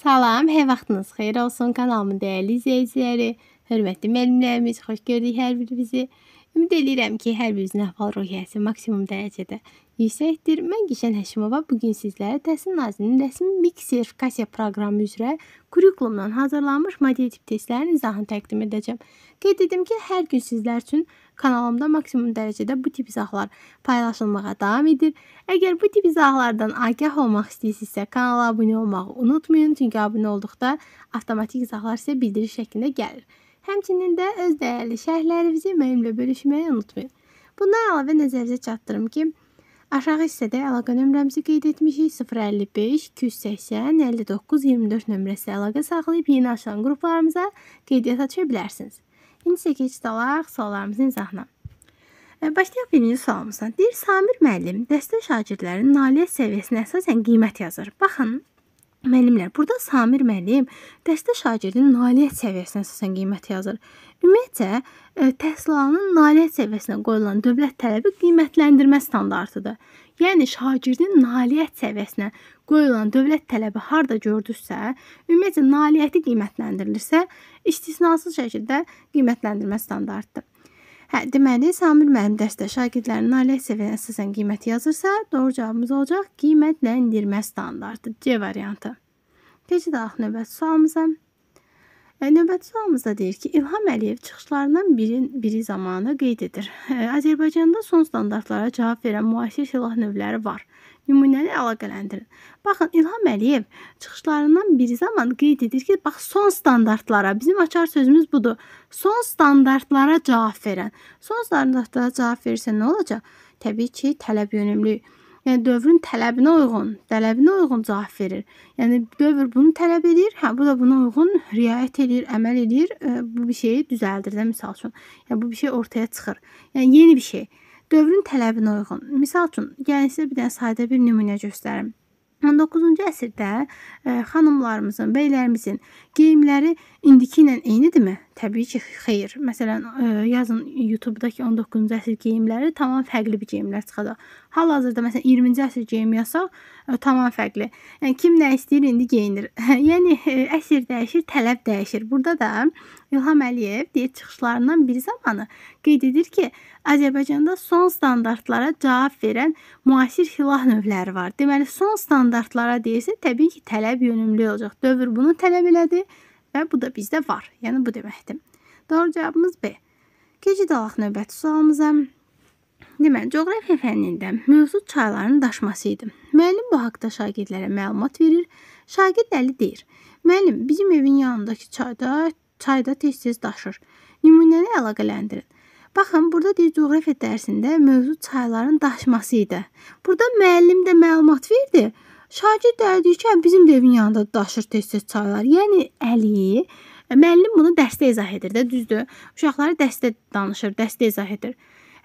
Salam, hər vaxtınız xeyir olsun. Kanalımın dəyərli izləyiciləri, hörmətli müəllimlərimiz, xoş gördük hər birinizi. Ümid edirəm ki, hər birinizin əhval-ruhiyyəsi maksimum dərəcədə yüksəkdir. Mən Gişən Həşimova bu gün sizlərə Təhsil Nazirliyinin rəsmi miks sertifikasiya proqramı üzrə kurikulumdan hazırlanmış model tip testlərin izahını təqdim edəcəm. Qeyd etdim ki, hər gün sizlər üçün kanalımda maksimum dərəcədə bu tip izahlar paylaşılmağa davam edir. Əgər bu tip izahlardan agah olmaq istəyirsinizsə, kanala abunə olmağı unutmayın, çünki abunə olduqda avtomatik izahlar sizə bildiriş şəklində gəlir. Həmçinin də öz dəyərli şərhlərinizi mənimlə bölüşməyi unutmayın. Bundan əlavə nəzərinizə çatdırım ki, aşağı hissədə əlaqə nömrəmizi qeyd etmişik. 055 280 59 24 nömrəsi əlaqə saxlayıb yeni açılan qruplarımıza qeydiyyat aça bilərsiniz. İndi isə keçid alaq suallarımızın izahına. E, başlayaq birinci sualımızdan. Deyir Samir müəllim dəstə şagirdlərinin nailiyyət səviyyəsinə əsasən qiymət yazır. Baxın, Müəllimlər, burada Samir müəllim dəstə şagirdinin nailiyyət səviyyəsinə əsasən qiymət yazır. Ümumiyyətcə, e, təhsilanın nailiyyət səviyyəsinə qoyulan dövlət tələbi qiymətləndirmə standartıdır. Yəni şagirdin nailiyyət səviyyəsinə qoyulan dövlət tələbi harda gördüsə, ümumiyyətcə nailiyyəti qiymətləndirilirsə, istisnasız şəkildə qiymətləndirmə standartıdır. Hə, deməli Samir müəllim dərsdə şagirdlərin nailiyyət səviyyəsinə əsasən qiymət yazırsa, doğru cavabımız olacaq qiymətləndirmə standartı C variantı. Keçidək növbəti sualımıza. E, növbəti sualımızda deyir ki, İlham Əliyev çıxışlarından birin, biri zamanı qeyd edir. E, Azərbaycanda son standartlara cavab verən müasir silah növləri var nümunəni əlaqələndirin. Baxın, İlham Əliyev çıxışlarından biri zaman qeyd edir ki, bax son standartlara, bizim açar sözümüz budur. Son standartlara cavab verən. Son standartlara cavab verirsə nə olacaq? Təbii ki, tələb yönümlü Yəni dövrün tələbinə uyğun, tələbinə uyğun cavab verir. Yəni dövr bunu tələb edir, hə bu da buna uyğun riayət edir, əməl edir, ə, e, bu bir şeyi düzəldir də məsəl üçün. Yəni bu bir şey ortaya çıxır. Yəni yeni bir şey. Dövrün tələbinə uyğun. Məsəl üçün, gəlin sizə bir dənə sadə bir nümunə göstərim. 19-cu əsrdə ə, e, xanımlarımızın, bəylərimizin geyimləri indiki ilə eynidirmi? təbii ki, xeyr. Məsələn, e, yazın YouTube-dakı 19-cu əsr geyimləri tamam fərqli bir geyimlər çıxacaq. Hal-hazırda məsələn 20-ci əsr geyim yasaq, e, tamam fərqli. Yəni kim nə istəyir indi geyinir. yəni əsr dəyişir, tələb dəyişir. Burada da İlham Əliyev deyir çıxışlarından bir zamanı qeyd edir ki, Azərbaycanda son standartlara cavab verən müasir silah növləri var. Deməli, son standartlara deyirsə, təbii ki, tələb yönümlü olacaq. Dövr bunu tələb elədi. Və bu da bizdə var. Yəni bu deməkdir. Doğru cavabımız B. Keçid alaq növbəti sualımıza. Deməli, coğrafiya fənnində mövzu çayların daşması idi. Müəllim bu haqqda şagirdlərə məlumat verir. Şagird Əli deyir: "Müəllim, bizim evin yanındakı çayda çayda tez-tez daşır. Nümunəni əlaqələndirin." Baxın, burada deyir coğrafiya dərsində mövzu çayların daşması idi. Burada müəllim də məlumat verdi. Şagird dərdikən hə, bizim də evin yanında daşır tez-tez çaylar. Yəni Əli e, müəllim bunu dəstə izah edir də, düzdür? Uşaqlara dəstə danışır, dəstə izah edir.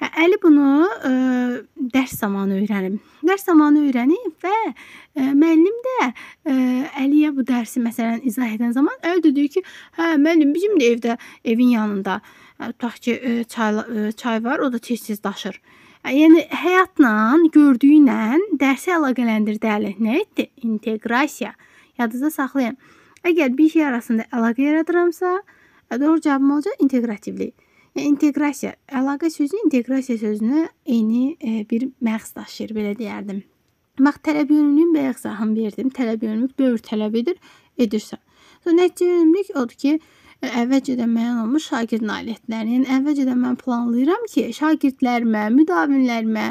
Hə, Əli bunu ə, e, dərs zamanı öyrənib. Dərs zamanı öyrənib və ə, e, müəllim də ə, Əliyə bu dərsi məsələn izah edən zaman Əli dedi ki, hə müəllim bizim də evdə, evin yanında tutaq ki, ə, çay ə, çay var, o da tez-tez daşır. -tez Yəni həyatla, gördüyünlə dərsi əlaqələndirdi əli. Nə etdi? İnteqrasiya. Yadınızda saxlayın. Əgər bir şey arasında əlaqə yaradıramsa, e, doğru cavabım olacaq inteqrativlik. Yəni inteqrasiya, əlaqə sözü inteqrasiya sözünə eyni e, bir məğz daşıyır, belə deyərdim. Bax tələb yönümlülüyün bayaq zahım verdim. Tələb yönümlülük dövr tələb edir, edirsən. Sonra nəticə yönümlülük odur ki, əvvəlcədən müəyyən olunmuş şagird nailiyyətlərini, yəni əvvəlcədən mən planlayıram ki, şagirdlərimə, müdavinlərimə,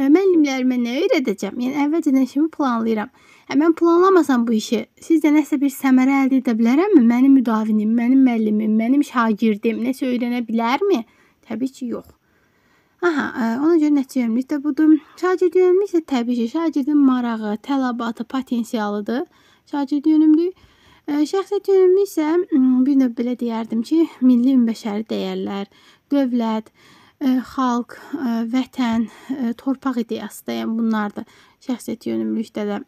müəllimlərimə nə öyrədəcəm? Yəni əvvəlcədən işimi planlayıram. Hə mən planlamasam bu işi, siz də nəsə bir səmərə əldə edə bilərəmmi? Mənim müdavinim, mənim müəllimim, mənim şagirdim nəsə öyrənə bilərmi? Təbii ki, yox. Aha, ona görə nəticə yönümlülük də budur. Şagird yönümlülük isə təbii ki, şagirdin marağı, tələbatı, potensialıdır. Şagird yönümlülük Şəxsiyyəti ümumi isə bir növ belə deyərdim ki, milli ümumbəşəri dəyərlər, dövlət, xalq, vətən, torpaq ideyası da, yəni bunlardır şəxsiyyəti yönümlülükdə də.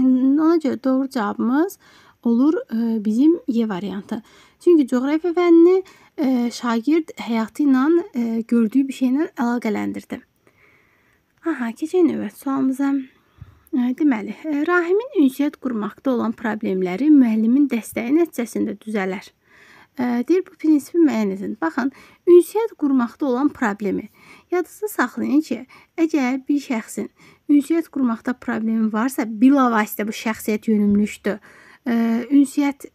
Ona görə doğru cavabımız olur bizim E variantı. Çünki coğrafiya fənnini şagird həyatı ilə gördüyü bir şeylə əlaqələndirdi. Aha, keçək növbəti sualımıza. Hə, deməli, e, Rahimin ünsiyyət qurmaqda olan problemləri müəllimin dəstəyi nəticəsində düzələr. E, deyir, bu prinsipi müəyyən edin. Baxın, ünsiyyət qurmaqda olan problemi. Yadınızda saxlayın ki, əgər bir şəxsin ünsiyyət qurmaqda problemi varsa, bilavasitə bu şəxsiyyət yönümlülükdür. E, ünsiyyət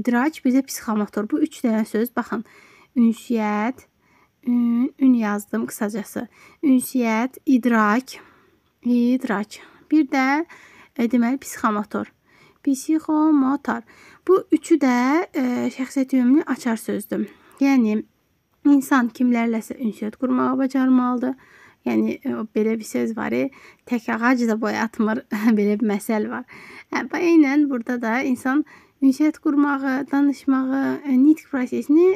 idrak bizə psixomotor. Bu 3 dənə söz baxın. Ünsiyyət, ün, ün yazdım qısacası. Ünsiyyət, idrak, idrak. Bir də e, deməli psixomotor. Psixomotor. Bu üçü də e, şəxsiyyət ümumi açar sözdür. Yəni insan kimlərləsə ünsiyyət qurmağı bacarmalıdır. Yəni e, belə bir söz var, e, tək ağac da boy atmır, belə bir məsəl var. Hə, Əynən burada da insan ünsiyyət qurmağı, danışmağı, e, nitq prosesini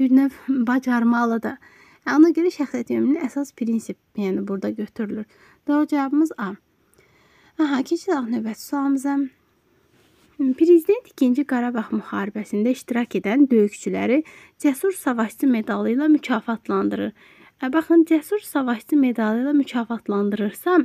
bir növ bacarmalıdır. Ona görə şəxsiyyət ümumi əsas prinsip, yəni burada götürülür. Doğru cavabımız A. Aha, keçək növbəti sualımıza. Prezident 2-ci Qarabağ müharibəsində iştirak edən döyüşçüləri Cəsur savaşçı medalı ilə mükafatlandırır. E, baxın, Cəsur savaşçı medalı ilə mükafatlandırırsa,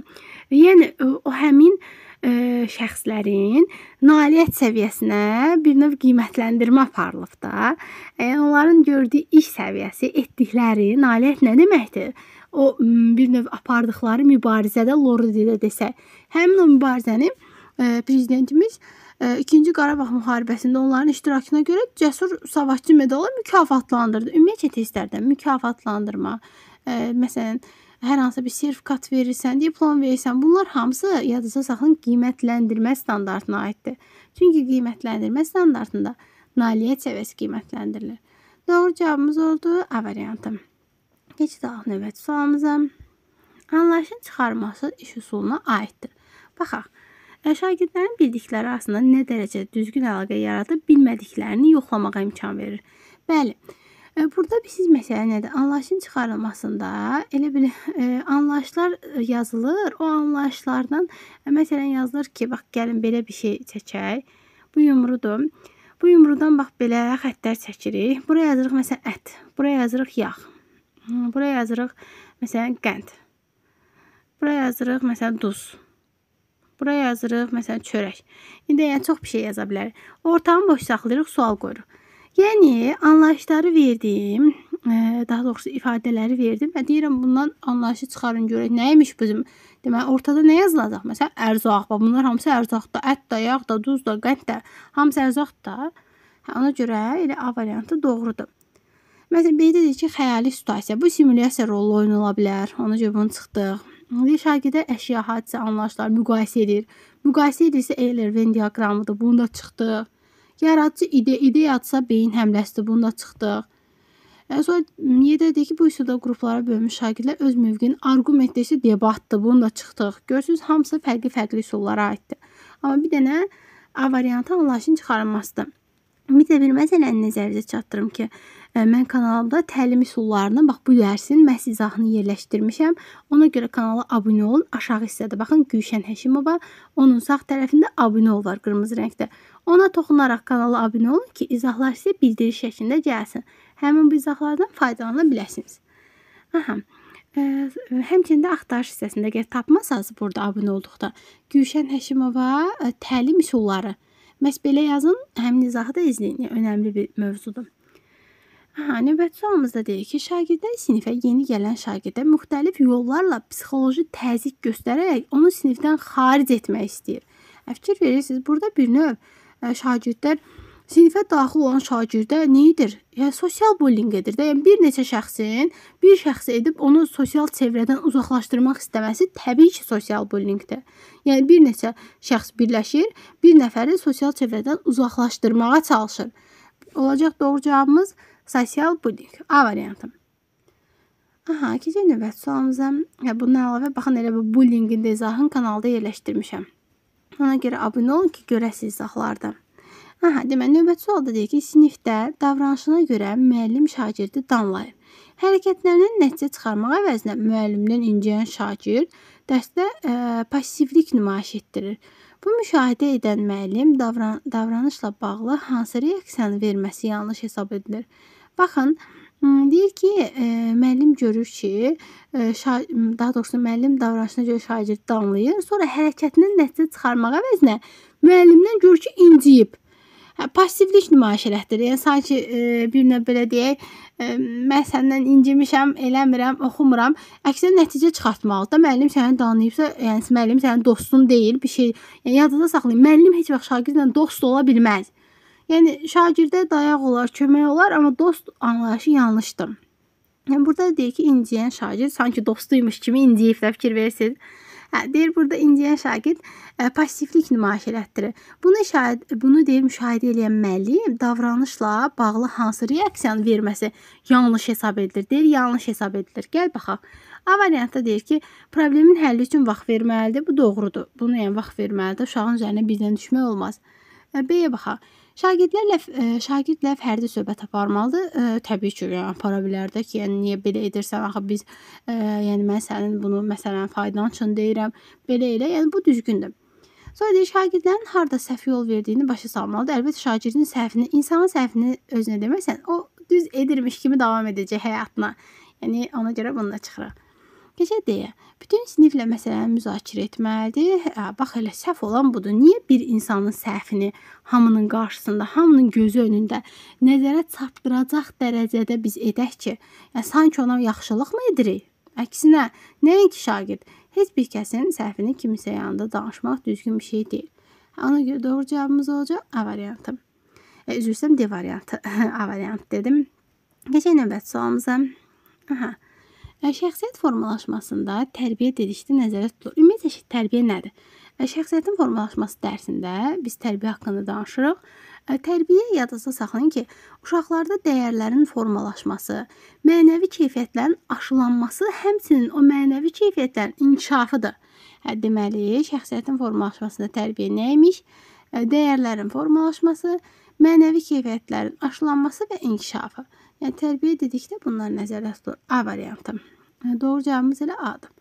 yəni o həmin ə, e, şəxslərin nailiyyət səviyyəsinə bir növ qiymətləndirmə aparılıb da. Yəni onların gördüyü iş səviyyəsi, etdikləri nailiyyət nə deməkdir? o bir növ apardıqları mübarizədə Lordi də desə, həmin o mübarizəni prezidentimiz 2-ci Qarabağ müharibəsində onların iştirakına görə cəsur savaşçı medalı mükafatlandırdı. Ümumiyyətlə testlərdən mükafatlandırma, məsələn, hər hansı bir sertifikat verirsən, diplom verirsən, bunlar hamısı yadınıza saxlayın qiymətləndirmə standartına aiddir. Çünki qiymətləndirmə standartında nailiyyət səviyyəsi qiymətləndirilir. Doğru cavabımız oldu A variantı. İctihad ah növbəti sualımıza. Anlayışın çıxarması iş üsuluna aiddir. Baxaq. Şagirdlərin bildikləri arasında nə dərəcədə düzgün əlaqə yaradıb bilmədiklərini yoxlamağa imkan verir. Bəli. E, burada biz məsələ nədir? Anlayışın çıxarılmasında elə bil e, anlayışlar e, yazılır. O anlayışlardan e, məsələn yazılır ki, bax gəlin belə bir şey çəkək. Bu yumrudur. Bu yumrudan bax belə xəttlər çəkirik. Bura yazırıq məsələn ət. Bura yazırıq yağ. Bura yazırıq, məsələn, qənd. Bura yazırıq, məsələn, duz. Bura yazırıq, məsələn, çörək. İndi yəni çox bir şey yaza bilərik. Ortamı boş saxlayırıq, sual qoyuruq. Yəni anlayışları verdim, e, daha doğrusu ifadələri verdim və deyirəm bundan anlayışı çıxarın görək nə imiş bizim. Deməli ortada nə yazılacaq? Məsələn, ərzaq. Bax bunlar hamısı ərzaqda, ət də, yağ da, duz da, qənd də, hamısı ərzaqda. Hə, ona görə elə A variantı doğrudur. Məsələn, belə dedik ki, xəyali situasiya. Bu simulyasiya rolu oynana bilər. Ona görə bunu çıxdıq. İndi şagirdə əşya, hadisə, anlayışlar müqayisə edir. Müqayisə edirsə Euler-Venn diaqramıdır. Bunu da çıxdıq. Yaradıcı ide ideyadsa beyin həmləsidir. Bunu da çıxdıq. Yəni, sonra yedədir ki, bu üsulda qruplara bölmüş şagirdlər öz mövqeyini arqumentdə isə debatdır. Bunu da çıxdıq. Görürsüz, hamısı fərqli-fərqli üsullara aiddir. Amma bir dənə A variantı anlayışın çıxarılmasıdır. Bir də bir məsələni nəzərinizə çatdırım ki, Mən kanalımda təlim üsullarının bax bu dərsin məhz izahını yerləşdirmişəm. Ona görə kanala abunə olun. Aşağı hissədə baxın Gülşən Həşimova, onun sağ tərəfində abunə ol var qırmızı rəngdə. Ona toxunaraq kanala abunə olun ki, izahlar sizə bildiriş şəklində gəlsin. Həmin bu izahlardan faydalana biləsiniz. Aha. Həmçində axtarış hissəsində əgər tapmasanız burada abunə olduqda Gülşən Həşimova təlim üsulları. Məs belə yazın, həmin izahı da izləyin. Yəni, önəmli bir mövzudur. Hə, növbəti sualımızda deyir ki, şagirdlər sinifə yeni gələn şagirdə müxtəlif yollarla psixoloji təzyiq göstərərək onu sinifdən xaric etmək istəyir. Əfkir verirsiniz. Burada bir növ e, şagirdlər sinifə daxil olan şagirdə nə edir? Yəni sosial bullying edir də. Yəni bir neçə şəxsin bir şəxsi edib onu sosial çevrədən uzaqlaşdırmaq istəməsi təbii ki, sosial bullyingdir. Yəni bir neçə şəxs birləşir, bir nəfəri sosial çevrədən uzaqlaşdırmağa çalışır. Olacaq doğru cavabımız Sosial budinq. A variantı. Aha, ikinci növbəti sualımıza və bundan əlavə baxın elə bu bullyingin də izahını kanalda yerləşdirmişəm. Ona görə abunə olun ki, görəsiniz izahlarda. Aha, demə növbəti sualda deyir ki, sinifdə davranışına görə müəllim şagirdi danlayır. Hərəkətlərindən nəticə çıxarmaq əvəzinə müəllimdən incəyən şagird dərsdə ə, passivlik nümayiş etdirir. Bu müşahidə edən müəllim davran davranışla bağlı hansı reaksiyanı verməsi yanlış hesab edilir? Baxın, deyir ki, müəllim görür ki, daha doğrusu müəllim davranışına görə şagird danlayır, sonra hərəkətindən nəticə çıxarmaq əvəzinə müəllimdən görür ki, inciyib. Hə, passivlik nümayiş elətdir. Yəni sanki e, bir növ belə deyək, e, mən səndən incimişəm, eləmirəm, oxumuram. Əksinə nəticə çıxartmalıdır. Müəllim səni danlayıbsa, yəni müəllim sənin dostun deyil, bir şey. Yəni yadda saxlayın, müəllim heç vaxt şagirdlə dost ola bilməz. Yəni şagirdə dayaq olar, kömək olar, amma dost anlayışı yanlışdır. Yəni burada deyir ki, inciyən şagird sanki dostuymuş kimi inciyib də fikir versiniz. Hə, deyir burada inciyən şagird ə, e, passivlik nümayiş elətdirir. Bunu şahid bunu deyir müşahidə edən müəllim davranışla bağlı hansı reaksiyanı verməsi yanlış hesab edilir. Deyir yanlış hesab edilir. Gəl baxaq. A variantda deyir ki, problemin həlli üçün vaxt verməlidir. Bu doğrudur. Bunu yəni vaxt verməlidir. Uşağın üzərinə birdən düşmək olmaz. E, B-yə baxaq. Şagirdlərlə e, şagirdlə fərdi söhbət aparmalıdır. Ə, e, təbii ki, yəni apara bilərdi ki, yəni niyə belə edirsən? Axı biz ə, e, yəni mən sənin bunu məsələn faydan üçün deyirəm. Belə elə, yəni bu düzgündür. Sonra deyir, şagirdlərin harda səhv yol verdiyini başa salmalıdır. Əlbəttə şagirdin səhvini, insanın səhvini özünə deməsən, o düz edirmiş kimi davam edəcək həyatına. Yəni ona görə bunu da çıxırıq. Gecə deyə bütün siniflə məsələni müzakirə etməlidir. Hə, bax elə səhv olan budur. Niyə bir insanın səhvini hamının qarşısında, hamının gözü önündə nəzərə çarpdıracaq dərəcədə biz edək ki, yəni sanki ona yaxşılıqmı edirik? Əksinə, nəinki şagird, heç bir kəsin səhvini kimsə yanında danışmaq düzgün bir şey deyil. Ona görə doğru cavabımız olacaq A variantı. E, üzr istəyirəm D variantı. A variantı dedim. Keçək növbəti sualımıza. Aha. Şəxsiyyət formalaşmasında tərbiyə dedikdə nəzərdə tutulur. Ümumiyyətlə tərbiyə nədir? Şəxsiyyətin formalaşması dərsində biz tərbiyə haqqında danışırıq. Tərbiyə yadınızda saxlayın ki, uşaqlarda dəyərlərin formalaşması, mənəvi keyfiyyətlərin aşılanması, həmçinin o mənəvi keyfiyyətlərin inkişafıdır. Hə, deməli, şəxsiyyətin formalaşmasında tərbiyə nə imiş? Dəyərlərin formalaşması, mənəvi keyfiyyətlərin aşılanması və inkişafı. Yəni tərbiyə dedikdə bunlar nəzərdə tutulur. A variantı. Yəni, doğru cavabımız elə A-dır.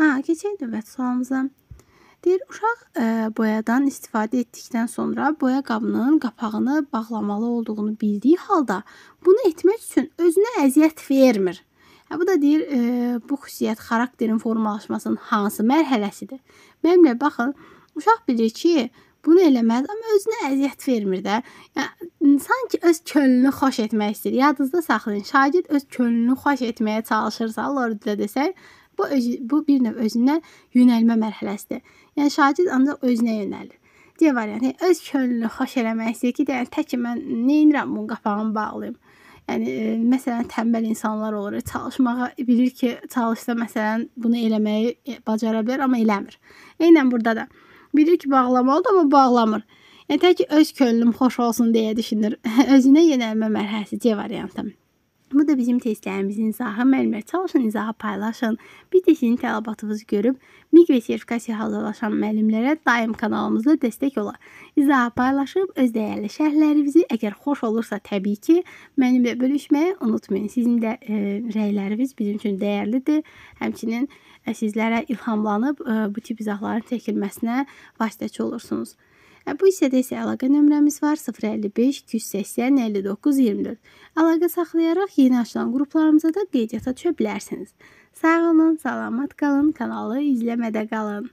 Ha, keçək növbəti sualımıza. Deyir, uşaq e, boyadan istifadə etdikdən sonra boya qabının qapağını bağlamalı olduğunu bildiyi halda bunu etmək üçün özünə əziyyət vermir. Hə, bu da deyir, e, bu xüsusiyyət xarakterin formalaşmasının hansı mərhələsidir? Mənimlə baxın, uşaq bilir ki, bunu eləməz, amma özünə əziyyət vermir də. Yəni sanki öz könlünü xoş etmək istəyir. Yadınızda saxlayın. Şagird öz könlünü xoş etməyə çalışırsa, Lordlə desək, bu öz, bu bir növ özünə yönəlmə mərhələsidir. Yəni şagird ancaq özünə yönəlir. C variantı öz könlünü xoş eləmək istəyir ki, yəni tək ki mən nə edirəm, bunun qapağını bağlayım. Yəni e, məsələn tənbəl insanlar olur, çalışmağa bilir ki, çalışsa məsələn bunu eləməyi e, bacara bilər, amma eləmir. Eynən burada da Bilir ki, bağlamalıdır, amma bağlamır. Yəni tək öz könlüm xoş olsun deyə düşünür. Özünə yenəlmə mərhələsi C variantı. Bu da bizim testlərimizin izahı. Məlumat çalışın, izahı paylaşın. Biz də sizin tələbatınızı görüb MİQ və sertifikasiya hazırlaşan müəllimlərə daim kanalımızda dəstək ola. İzahı paylaşıb öz dəyərli şərhlərinizi, əgər xoş olursa təbii ki, mənimlə bölüşməyi unutmayın. Sizin də e, rəyləriniz bizim üçün dəyərlidir. Həmçinin e, sizlərə ilhamlanıb e, bu tip izahların çəkilməsinə vasitəçi olursunuz. Hə, bu hissədə isə əlaqə nömrəmiz var 055 280 59 24. Əlaqə saxlayaraq yeni açılan qruplarımıza da qeydiyyata düşə bilərsiniz. Sağ olun, salamat qalın, kanalı izləmədə qalın.